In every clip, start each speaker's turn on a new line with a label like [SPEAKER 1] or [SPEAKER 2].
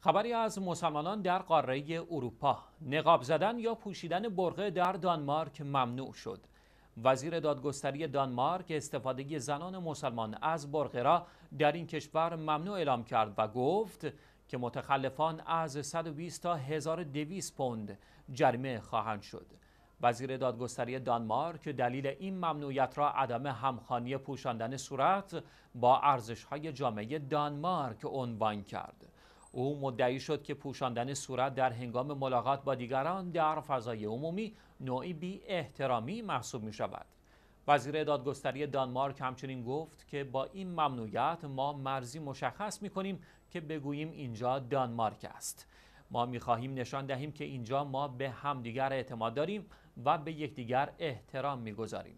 [SPEAKER 1] خبری از مسلمانان در قاره اروپا نقاب زدن یا پوشیدن برغه در دانمارک ممنوع شد وزیر دادگستری دانمارک استفاده زنان مسلمان از برغه را در این کشور ممنوع اعلام کرد و گفت که متخلفان از 120 تا 1200 پوند جریمه خواهند شد وزیر دادگستری دانمارک دلیل این ممنوعیت را عدم همخانی پوشاندن صورت با ارزش‌های جامعه دانمارک عنوان کرد او مدعی شد که پوشاندن صورت در هنگام ملاقات با دیگران در فضای عمومی نوعی بی احترامی محسوب می شود. وزیر دادگستری دانمارک همچنین گفت که با این ممنوعیت ما مرزی مشخص می کنیم که بگوییم اینجا دانمارک است. ما می خواهیم نشان دهیم که اینجا ما به همدیگر اعتماد داریم و به یکدیگر احترام می گذاریم.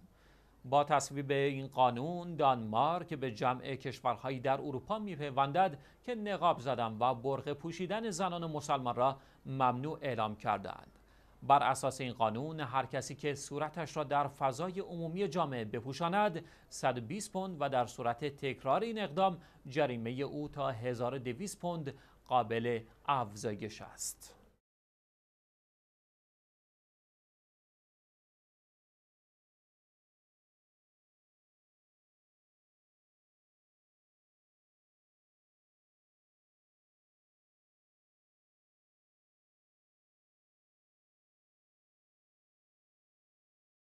[SPEAKER 1] با تصویب این قانون دانمارک به جمع کشورهایی در اروپا میپیوندد که نقاب زدن و برغ پوشیدن زنان مسلمان را ممنوع اعلام کردند بر اساس این قانون هر کسی که صورتش را در فضای عمومی جامعه بپوشاند 120 پوند و در صورت تکرار این اقدام جریمه او تا 1200 پوند قابل افزایش است